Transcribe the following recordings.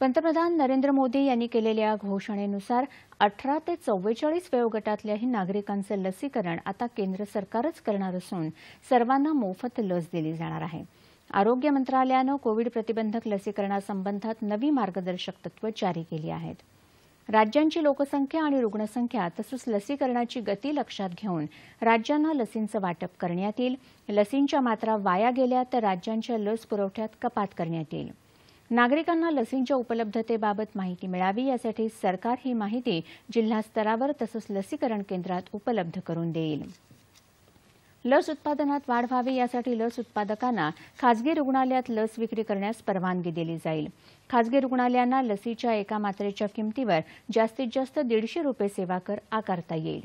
पंतप्रधान नरेंद्र मोदी यांनी केलेल्या घोषणेनुसार अठरा ते चव्वेचाळीस वयोगटातल्याही नागरिकांचं लसीकरण आता केंद्र सरकारच करणार असून सर्वांना मोफत लस दिली जाणार आहे आरोग्य मंत्रालयानं कोविड प्रतिबंधक लसीकरणासंबंधात नवी मार्गदर्शक तत्व जारी केली आहेत राज्यांची लोकसंख्या आणि रुग्णसंख्या तसंच लसीकरणाची गती लक्षात घेऊन राज्यांना लसींचं वाटप करण्यात येईल लसींच्या मात्रा वाया गेल्या तर राज्यांच्या लस पुरवठ्यात कपात करण्यात येईल नागरिकांना लसींच्या उपलब्धतेबाबत माहिती मिळावी यासाठी सरकार ही माहिती जिल्हास्तरावर तसंच लसीकरण केंद्रात उपलब्ध करून देईल लस उत्पादनात वाढ व्हावी यासाठी लस उत्पादकांना खासगी रुग्णालयात लस विक्री करण्यास परवानगी दिली जाईल खाजगी रुग्णालयांना लसीच्या एका मात्रेच्या किमतीवर जास्तीत जास्त दीडशे रुपये सेवा कर आकारता येईल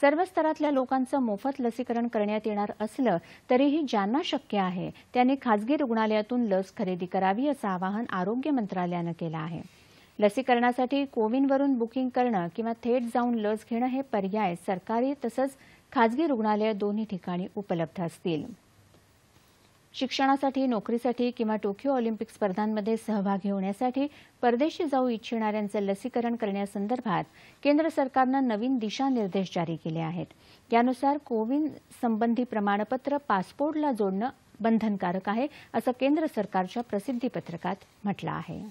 सर्व स्तरातल्या लोकांचं मोफत लसीकरण करण्यात येणार असलं तरीही ज्यांना शक्य आहे त्यांनी खाजगी रुग्णालयातून लस खरेदी करावी असं आवाहन आरोग्य मंत्रालयानं केलं आहे लसीकरणासाठी कोविनवरून बुकिंग करणं किंवा थेट जाऊन लस घेणं हे पर्याय सरकारी तसंच खाजगी रुग्णालय दोन्ही ठिकाणी उपलब्ध असतील शिक्षणासाठी नोकरीसाठी किंवा टोकियो ऑलिम्पिक स्पर्धांमध्ये सहभागी होण्यासाठी परदेशी जाऊ इच्छिणाऱ्यांचं लसीकरण करण्यासंदर्भात केंद्र सरकारनं नवीन दिशानिर्देश जारी केले आहेत यानुसार कोविन संबंधी प्रमाणपत्र पासपोर्टला जोडणं बंधनकारक आहे असं केंद्र सरकारच्या प्रसिद्धीपत्रकात म्हटलं आहे